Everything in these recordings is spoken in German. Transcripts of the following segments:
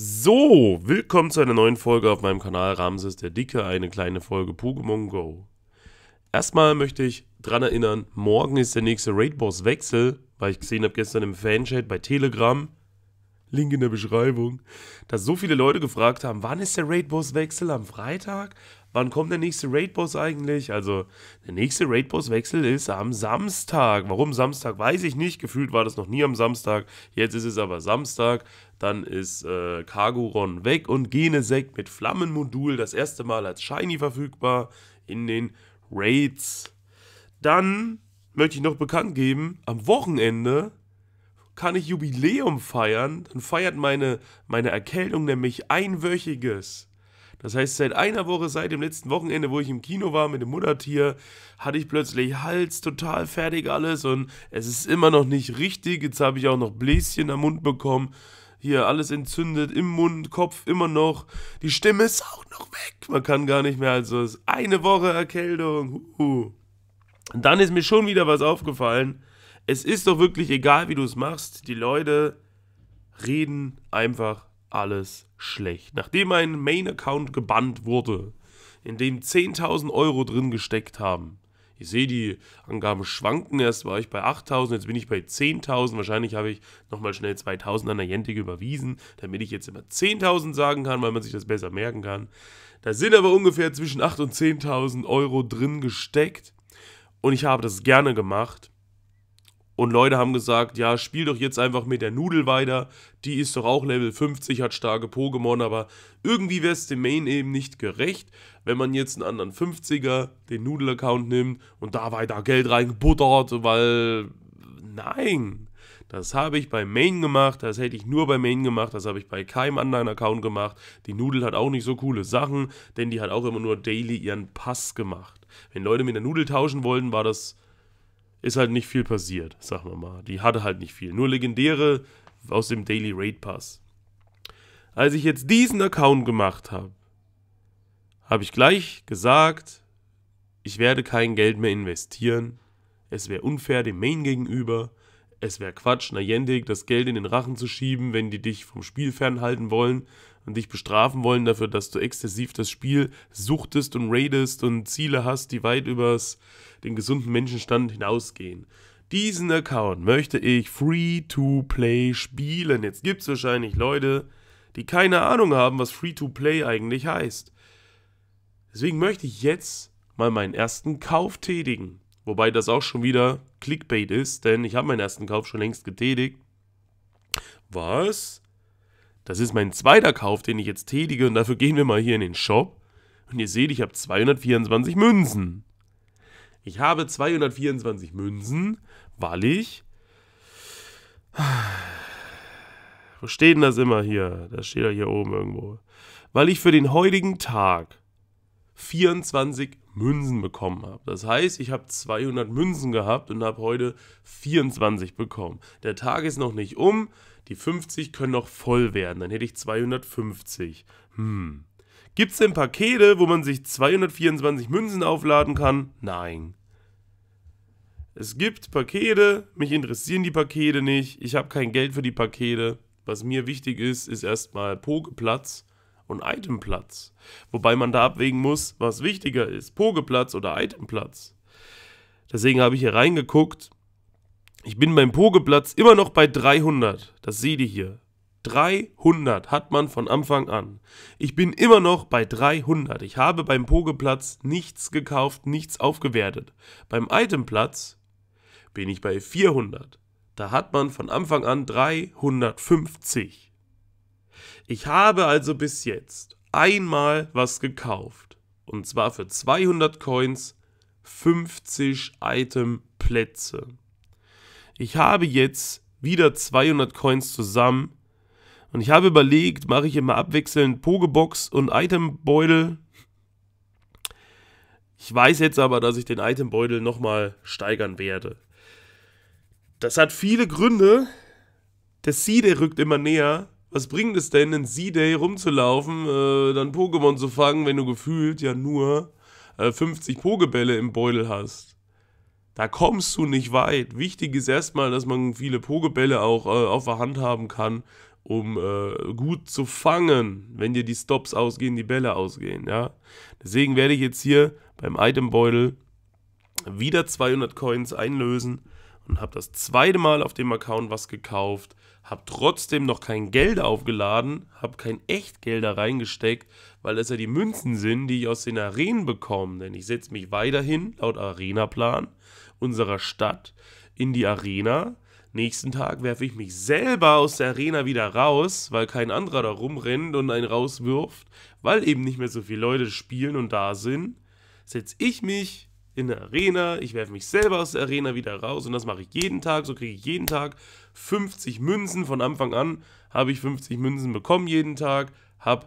So, willkommen zu einer neuen Folge auf meinem Kanal Ramses der Dicke, eine kleine Folge Pokémon Go. Erstmal möchte ich daran erinnern, morgen ist der nächste Raid Boss Wechsel, weil ich gesehen habe gestern im Fanchat bei Telegram, Link in der Beschreibung, dass so viele Leute gefragt haben, wann ist der Raid-Boss-Wechsel am Freitag? Wann kommt der nächste Raid-Boss eigentlich? Also, der nächste Raid-Boss-Wechsel ist am Samstag. Warum Samstag, weiß ich nicht. Gefühlt war das noch nie am Samstag. Jetzt ist es aber Samstag. Dann ist äh, Cargoron weg und Genesec mit Flammenmodul das erste Mal als Shiny verfügbar in den Raids. Dann möchte ich noch bekannt geben, am Wochenende kann ich Jubiläum feiern, dann feiert meine, meine Erkältung nämlich einwöchiges. Das heißt, seit einer Woche, seit dem letzten Wochenende, wo ich im Kino war mit dem Muttertier, hatte ich plötzlich Hals total fertig alles und es ist immer noch nicht richtig. Jetzt habe ich auch noch Bläschen am Mund bekommen. Hier alles entzündet im Mund, Kopf immer noch. Die Stimme ist auch noch weg. Man kann gar nicht mehr. Also ist eine Woche Erkältung. Huhu. Und dann ist mir schon wieder was aufgefallen es ist doch wirklich egal, wie du es machst, die Leute reden einfach alles schlecht. Nachdem mein Main-Account gebannt wurde, in dem 10.000 Euro drin gesteckt haben, ich sehe die Angaben schwanken, erst war ich bei 8.000, jetzt bin ich bei 10.000, wahrscheinlich habe ich nochmal schnell 2.000 an der Jentik überwiesen, damit ich jetzt immer 10.000 sagen kann, weil man sich das besser merken kann. Da sind aber ungefähr zwischen 8.000 und 10.000 Euro drin gesteckt und ich habe das gerne gemacht und Leute haben gesagt, ja, spiel doch jetzt einfach mit der Nudel weiter. Die ist doch auch Level 50, hat starke Pokémon, aber irgendwie wäre es dem Main eben nicht gerecht, wenn man jetzt einen anderen 50er, den Nudel-Account nimmt und da weiter Geld reingebuttert, weil nein. Das habe ich bei Main gemacht, das hätte ich nur bei Main gemacht, das habe ich bei keinem anderen Account gemacht. Die Nudel hat auch nicht so coole Sachen, denn die hat auch immer nur daily ihren Pass gemacht. Wenn Leute mit der Nudel tauschen wollten, war das ist halt nicht viel passiert, sagen wir mal. Die hatte halt nicht viel. Nur legendäre aus dem Daily Raid Pass. Als ich jetzt diesen Account gemacht habe, habe ich gleich gesagt, ich werde kein Geld mehr investieren. Es wäre unfair dem Main gegenüber. Es wäre Quatsch, Niantic das Geld in den Rachen zu schieben, wenn die dich vom Spiel fernhalten wollen und dich bestrafen wollen dafür, dass du exzessiv das Spiel suchtest und raidest und Ziele hast, die weit übers den gesunden Menschenstand hinausgehen. Diesen Account möchte ich free to play spielen. Jetzt gibt es wahrscheinlich Leute, die keine Ahnung haben, was free to play eigentlich heißt. Deswegen möchte ich jetzt mal meinen ersten Kauf tätigen. Wobei das auch schon wieder Clickbait ist, denn ich habe meinen ersten Kauf schon längst getätigt. Was? Das ist mein zweiter Kauf, den ich jetzt tätige und dafür gehen wir mal hier in den Shop. Und ihr seht, ich habe 224 Münzen. Ich habe 224 Münzen, weil ich... Wo steht denn das immer hier? Das steht ja hier oben irgendwo. Weil ich für den heutigen Tag 24 Münzen bekommen habe. Das heißt, ich habe 200 Münzen gehabt und habe heute 24 bekommen. Der Tag ist noch nicht um, die 50 können noch voll werden, dann hätte ich 250. Hm. Gibt es denn Pakete, wo man sich 224 Münzen aufladen kann? Nein. Es gibt Pakete, mich interessieren die Pakete nicht, ich habe kein Geld für die Pakete. Was mir wichtig ist, ist erstmal Pokeplatz und Itemplatz. Wobei man da abwägen muss, was wichtiger ist, Pogeplatz oder Itemplatz. Deswegen habe ich hier reingeguckt. Ich bin beim Pogeplatz immer noch bei 300. Das seht ihr hier. 300 hat man von Anfang an. Ich bin immer noch bei 300. Ich habe beim Pogeplatz nichts gekauft, nichts aufgewertet. Beim Itemplatz bin ich bei 400. Da hat man von Anfang an 350. Ich habe also bis jetzt einmal was gekauft. Und zwar für 200 Coins 50 Item Plätze. Ich habe jetzt wieder 200 Coins zusammen. Und ich habe überlegt, mache ich immer abwechselnd Pogebox und Itembeutel. Ich weiß jetzt aber, dass ich den Itembeutel nochmal steigern werde. Das hat viele Gründe. Der Seed rückt immer näher was bringt es denn, in Z-Day rumzulaufen, äh, dann Pokémon zu fangen, wenn du gefühlt ja nur äh, 50 Pokebälle im Beutel hast? Da kommst du nicht weit. Wichtig ist erstmal, dass man viele Pokebälle auch äh, auf der Hand haben kann, um äh, gut zu fangen, wenn dir die Stops ausgehen, die Bälle ausgehen. Ja? Deswegen werde ich jetzt hier beim Itembeutel wieder 200 Coins einlösen und habe das zweite Mal auf dem Account was gekauft habe trotzdem noch kein Geld aufgeladen, habe kein Echtgeld da reingesteckt, weil das ja die Münzen sind, die ich aus den Arenen bekomme. Denn ich setze mich weiterhin, laut Arenaplan unserer Stadt, in die Arena. Nächsten Tag werfe ich mich selber aus der Arena wieder raus, weil kein anderer da rumrennt und einen rauswirft, weil eben nicht mehr so viele Leute spielen und da sind. Setze ich mich in der Arena, ich werfe mich selber aus der Arena wieder raus und das mache ich jeden Tag, so kriege ich jeden Tag 50 Münzen. Von Anfang an habe ich 50 Münzen bekommen jeden Tag, habe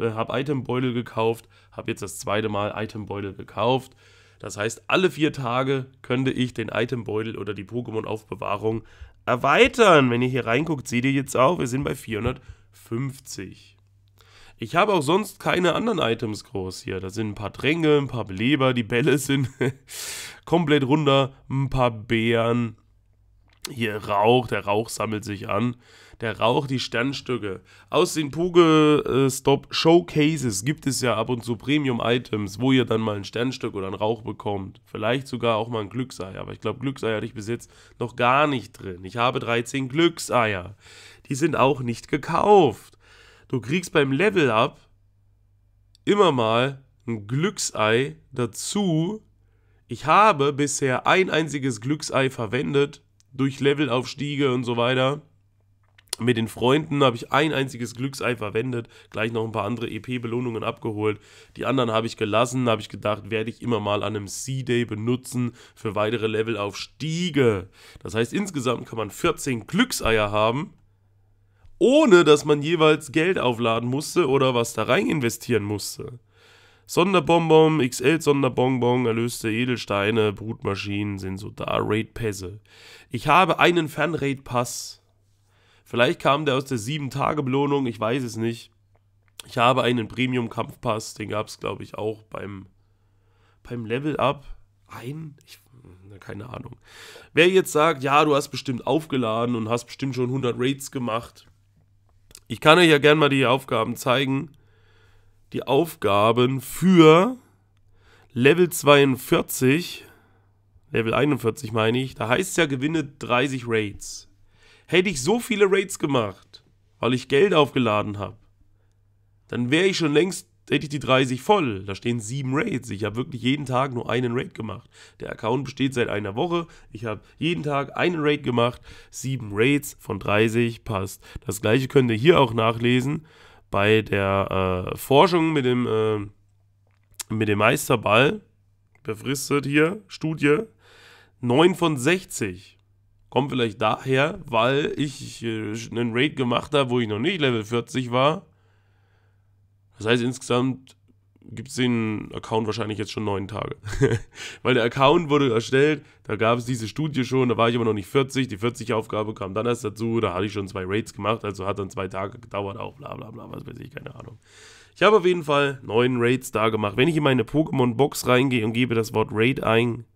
äh, hab Itembeutel gekauft, habe jetzt das zweite Mal Itembeutel gekauft. Das heißt, alle vier Tage könnte ich den Itembeutel oder die Pokémon-Aufbewahrung erweitern. Wenn ihr hier reinguckt, seht ihr jetzt auch, wir sind bei 450. Ich habe auch sonst keine anderen Items groß hier. Da sind ein paar Tränke, ein paar Beleber, die Bälle sind komplett runter, ein paar Beeren. Hier Rauch, der Rauch sammelt sich an. Der Rauch, die Sternstücke. Aus den Puge Stop Showcases gibt es ja ab und zu Premium-Items, wo ihr dann mal ein Sternstück oder einen Rauch bekommt. Vielleicht sogar auch mal ein Glückseier. Aber ich glaube, Glückseier hatte ich bis jetzt noch gar nicht drin. Ich habe 13 Glückseier. Die sind auch nicht gekauft. Du kriegst beim Level Up immer mal ein Glücksei dazu. Ich habe bisher ein einziges Glücksei verwendet durch Levelaufstiege und so weiter. Mit den Freunden habe ich ein einziges Glücksei verwendet, gleich noch ein paar andere EP-Belohnungen abgeholt. Die anderen habe ich gelassen, habe ich gedacht, werde ich immer mal an einem C-Day benutzen für weitere Levelaufstiege. Das heißt, insgesamt kann man 14 Glückseier haben ohne dass man jeweils Geld aufladen musste oder was da rein investieren musste. Sonderbonbon, XL Sonderbonbon, erlöste Edelsteine, Brutmaschinen sind so da, Raid-Pässe. Ich habe einen Fernraid-Pass. Vielleicht kam der aus der 7-Tage-Belohnung, ich weiß es nicht. Ich habe einen Premium-Kampfpass, den gab es, glaube ich, auch beim, beim Level-Up. Ein? Ich, keine Ahnung. Wer jetzt sagt, ja, du hast bestimmt aufgeladen und hast bestimmt schon 100 Raids gemacht, ich kann euch ja gerne mal die Aufgaben zeigen. Die Aufgaben für Level 42, Level 41 meine ich, da heißt es ja, gewinne 30 Raids. Hätte ich so viele Raids gemacht, weil ich Geld aufgeladen habe, dann wäre ich schon längst hätte ich die 30 voll. Da stehen sieben Raids. Ich habe wirklich jeden Tag nur einen Raid gemacht. Der Account besteht seit einer Woche. Ich habe jeden Tag einen Raid gemacht. Sieben Raids von 30 passt. Das gleiche könnt ihr hier auch nachlesen bei der äh, Forschung mit dem, äh, mit dem Meisterball. Befristet hier, Studie. 9 von 60. Kommt vielleicht daher, weil ich äh, einen Raid gemacht habe, wo ich noch nicht Level 40 war das heißt, insgesamt gibt es den Account wahrscheinlich jetzt schon neun Tage. Weil der Account wurde erstellt, da gab es diese Studie schon, da war ich aber noch nicht 40, die 40-Aufgabe kam dann erst dazu, da hatte ich schon zwei Raids gemacht, also hat dann zwei Tage gedauert, auch bla bla bla, was weiß ich, keine Ahnung. Ich habe auf jeden Fall neun Raids da gemacht. Wenn ich in meine Pokémon-Box reingehe und gebe das Wort Raid ein,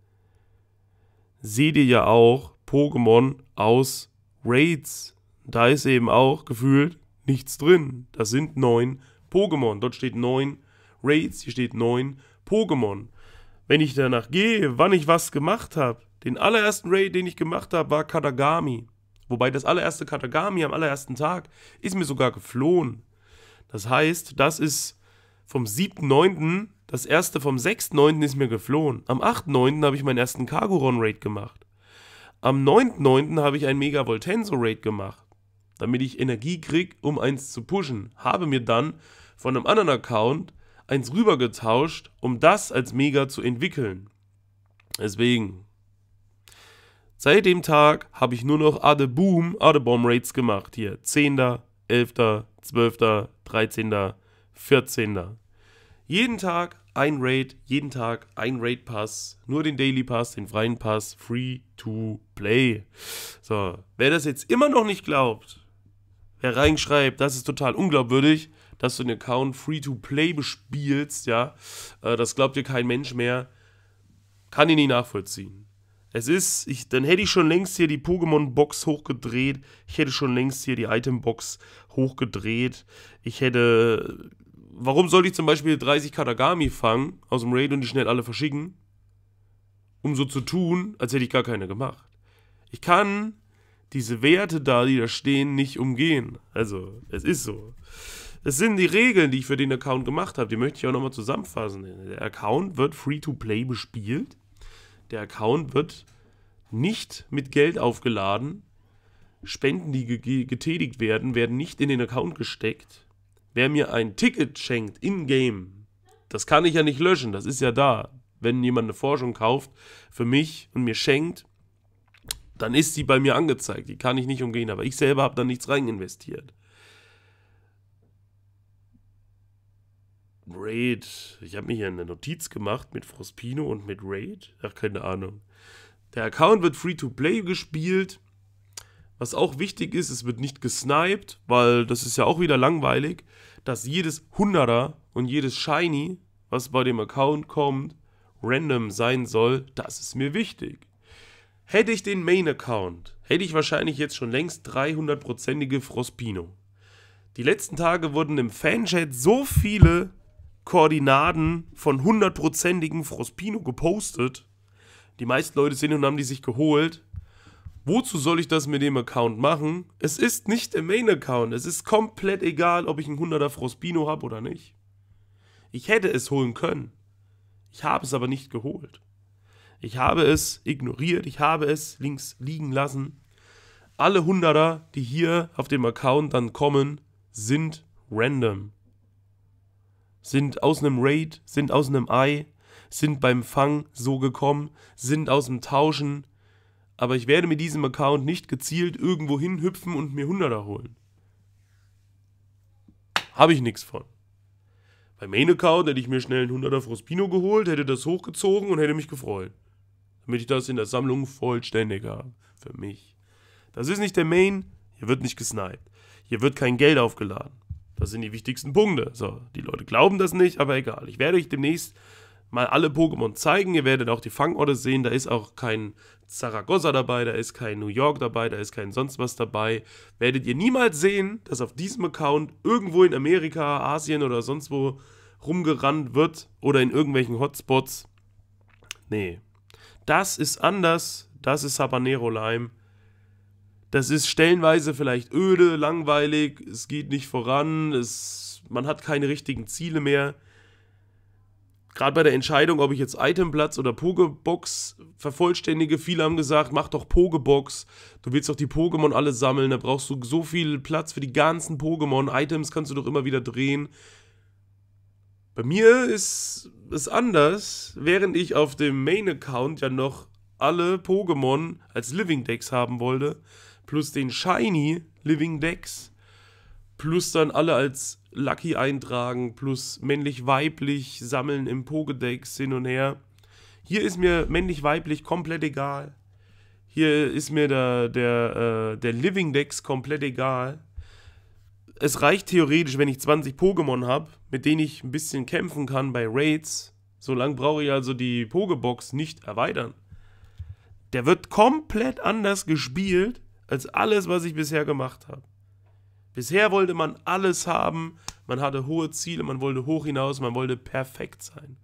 seht ihr ja auch Pokémon aus Raids. Da ist eben auch gefühlt nichts drin. Das sind neun Raids. Pokémon. Dort steht 9 Raids, hier steht 9 Pokémon. Wenn ich danach gehe, wann ich was gemacht habe, den allerersten Raid, den ich gemacht habe, war Katagami. Wobei das allererste Katagami am allerersten Tag ist mir sogar geflohen. Das heißt, das ist vom 7.9., das erste vom 6.9. ist mir geflohen. Am 8.9. habe ich meinen ersten Cargoron-Raid gemacht. Am 9.9. habe ich einen Mega Voltenso-Raid gemacht, damit ich Energie kriege, um eins zu pushen. Habe mir dann von einem anderen Account eins rübergetauscht, um das als Mega zu entwickeln. Deswegen. Seit dem Tag habe ich nur noch Adeboom, Adebomb Raids gemacht. Hier 10., 11., 12., 13., 14. Jeden Tag ein Raid, jeden Tag ein Raid Pass, nur den Daily Pass, den freien Pass, free to play. So, wer das jetzt immer noch nicht glaubt, wer reinschreibt, das ist total unglaubwürdig, dass du den Account Free-to-Play bespielst, ja, äh, das glaubt dir kein Mensch mehr, kann ich nicht nachvollziehen. Es ist, ich, dann hätte ich schon längst hier die Pokémon-Box hochgedreht, ich hätte schon längst hier die Item-Box hochgedreht, ich hätte, warum sollte ich zum Beispiel 30 Katagami fangen aus dem Raid und die schnell alle verschicken? Um so zu tun, als hätte ich gar keine gemacht. Ich kann diese Werte da, die da stehen, nicht umgehen. Also, es ist so. Das sind die Regeln, die ich für den Account gemacht habe. Die möchte ich auch nochmal zusammenfassen. Der Account wird free-to-play bespielt. Der Account wird nicht mit Geld aufgeladen. Spenden, die ge getätigt werden, werden nicht in den Account gesteckt. Wer mir ein Ticket schenkt in-game, das kann ich ja nicht löschen, das ist ja da. Wenn jemand eine Forschung kauft für mich und mir schenkt, dann ist sie bei mir angezeigt. Die kann ich nicht umgehen, aber ich selber habe da nichts rein investiert. Raid. Ich habe mir hier eine Notiz gemacht mit Frospino und mit Raid. Ach, keine Ahnung. Der Account wird free to play gespielt. Was auch wichtig ist, es wird nicht gesniped, weil das ist ja auch wieder langweilig, dass jedes Hunderter und jedes Shiny, was bei dem Account kommt, random sein soll. Das ist mir wichtig. Hätte ich den Main-Account, hätte ich wahrscheinlich jetzt schon längst 300-prozentige Frospino. Die letzten Tage wurden im Fanchat so viele Koordinaten von hundertprozentigen Frospino gepostet. Die meisten Leute sind und haben die sich geholt. Wozu soll ich das mit dem Account machen? Es ist nicht der Main-Account. Es ist komplett egal, ob ich einen 100er Frospino habe oder nicht. Ich hätte es holen können. Ich habe es aber nicht geholt. Ich habe es ignoriert. Ich habe es links liegen lassen. Alle 100er, die hier auf dem Account dann kommen, sind random sind aus einem Raid, sind aus einem Ei, sind beim Fang so gekommen, sind aus dem Tauschen. Aber ich werde mit diesem Account nicht gezielt irgendwo hinhüpfen und mir 100er holen. Habe ich nichts von. Beim Main Account hätte ich mir schnell einen 100er Frospino geholt, hätte das hochgezogen und hätte mich gefreut. Damit ich das in der Sammlung vollständig habe. Für mich. Das ist nicht der Main, hier wird nicht gesniped. Hier wird kein Geld aufgeladen. Das sind die wichtigsten Punkte. So, die Leute glauben das nicht, aber egal. Ich werde euch demnächst mal alle Pokémon zeigen. Ihr werdet auch die Fangorte sehen. Da ist auch kein Zaragoza dabei, da ist kein New York dabei, da ist kein sonst was dabei. Werdet ihr niemals sehen, dass auf diesem Account irgendwo in Amerika, Asien oder sonst wo rumgerannt wird oder in irgendwelchen Hotspots. Nee. Das ist anders. Das ist Habanero Lime. Das ist stellenweise vielleicht öde, langweilig, es geht nicht voran, es, man hat keine richtigen Ziele mehr. Gerade bei der Entscheidung, ob ich jetzt Itemplatz oder Pokebox vervollständige, viele haben gesagt, mach doch Pokebox. Du willst doch die Pokémon alle sammeln, da brauchst du so viel Platz für die ganzen Pokémon. Items kannst du doch immer wieder drehen. Bei mir ist es anders, während ich auf dem Main-Account ja noch alle Pokémon als Living Decks haben wollte, plus den Shiny Living Dex, plus dann alle als Lucky eintragen, plus männlich-weiblich sammeln im Pokédex hin und her. Hier ist mir männlich-weiblich komplett egal. Hier ist mir der, der, äh, der Living Dex komplett egal. Es reicht theoretisch, wenn ich 20 Pokémon habe, mit denen ich ein bisschen kämpfen kann bei Raids. Solange brauche ich also die Pokebox nicht erweitern. Der wird komplett anders gespielt als alles, was ich bisher gemacht habe. Bisher wollte man alles haben, man hatte hohe Ziele, man wollte hoch hinaus, man wollte perfekt sein.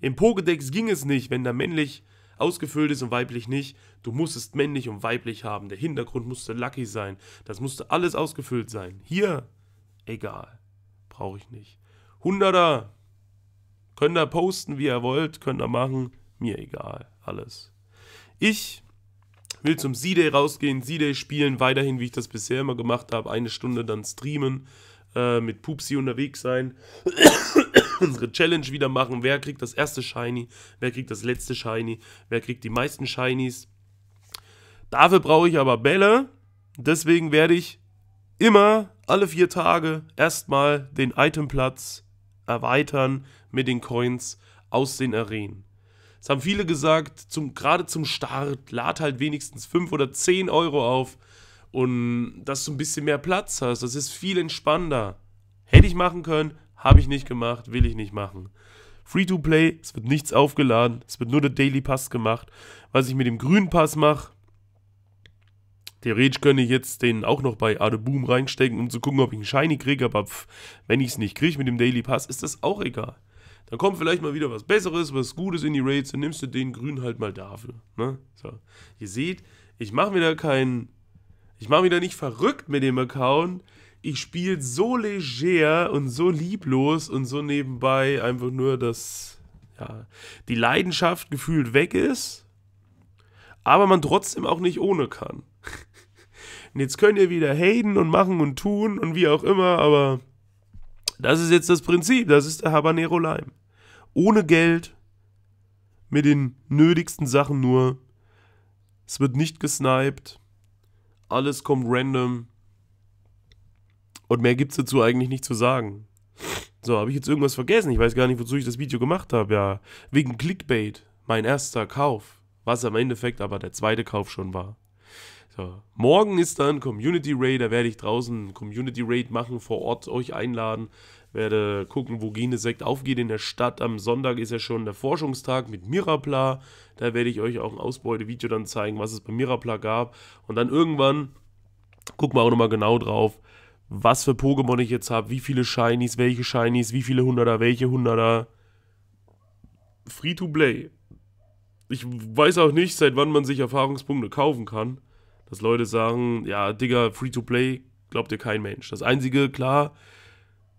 Im Pokédex ging es nicht, wenn da männlich ausgefüllt ist und weiblich nicht. Du musstest männlich und weiblich haben. Der Hintergrund musste lucky sein. Das musste alles ausgefüllt sein. Hier, egal. Brauche ich nicht. Hunderter. Könnt ihr posten, wie ihr wollt. Könnt ihr machen. Mir egal. Alles. Ich will zum Sea day rausgehen, Sea day spielen, weiterhin, wie ich das bisher immer gemacht habe, eine Stunde dann streamen, äh, mit Pupsi unterwegs sein, unsere Challenge wieder machen, wer kriegt das erste Shiny, wer kriegt das letzte Shiny, wer kriegt die meisten Shinies. Dafür brauche ich aber Bälle, deswegen werde ich immer alle vier Tage erstmal den Itemplatz erweitern mit den Coins aus den Arenen. Es haben viele gesagt, zum, gerade zum Start, lad halt wenigstens 5 oder 10 Euro auf und dass du ein bisschen mehr Platz hast. Das ist viel entspannender. Hätte ich machen können, habe ich nicht gemacht, will ich nicht machen. Free to play, es wird nichts aufgeladen, es wird nur der Daily Pass gemacht. Was ich mit dem grünen Pass mache, theoretisch könnte ich jetzt den auch noch bei Adeboom reinstecken, um zu gucken, ob ich einen Shiny kriege, aber pff, wenn ich es nicht kriege mit dem Daily Pass, ist das auch egal. Dann kommt vielleicht mal wieder was Besseres, was Gutes in die Raids, dann nimmst du den Grün halt mal dafür. Ne? So. Ihr seht, ich mache mir da keinen. Ich mache mir da nicht verrückt mit dem Account. Ich spiele so leger und so lieblos und so nebenbei einfach nur, dass ja, die Leidenschaft gefühlt weg ist, aber man trotzdem auch nicht ohne kann. und jetzt könnt ihr wieder haten und machen und tun und wie auch immer, aber das ist jetzt das Prinzip, das ist der Habanero Lime. Ohne Geld, mit den nötigsten Sachen nur. Es wird nicht gesniped. Alles kommt random. Und mehr gibt es dazu eigentlich nicht zu sagen. So, habe ich jetzt irgendwas vergessen? Ich weiß gar nicht, wozu ich das Video gemacht habe. Ja, wegen Clickbait. Mein erster Kauf. Was im Endeffekt aber der zweite Kauf schon war. So. Morgen ist dann Community Raid, da werde ich draußen Community Raid machen, vor Ort euch einladen, werde gucken, wo Genesekt aufgeht in der Stadt. Am Sonntag ist ja schon der Forschungstag mit Mirapla, da werde ich euch auch ein Ausbeutevideo dann zeigen, was es bei Mirapla gab. Und dann irgendwann gucken wir auch nochmal genau drauf, was für Pokémon ich jetzt habe, wie viele Shinies, welche Shinies, wie viele Hunderter, welche Hunderter. Free to play. Ich weiß auch nicht, seit wann man sich Erfahrungspunkte kaufen kann dass Leute sagen, ja, Digga, Free-to-Play glaubt ihr kein Mensch. Das Einzige, klar,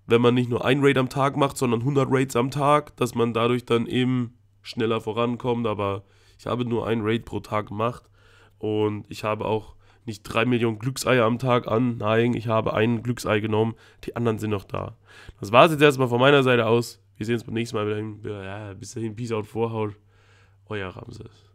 wenn man nicht nur ein Raid am Tag macht, sondern 100 Raids am Tag, dass man dadurch dann eben schneller vorankommt, aber ich habe nur ein Raid pro Tag gemacht und ich habe auch nicht 3 Millionen Glückseier am Tag an. Nein, ich habe ein Glücksei genommen. Die anderen sind noch da. Das war es jetzt erstmal von meiner Seite aus. Wir sehen uns beim nächsten Mal wieder. Ja, bis dahin, Peace out, Vorhaut. Euer Ramses.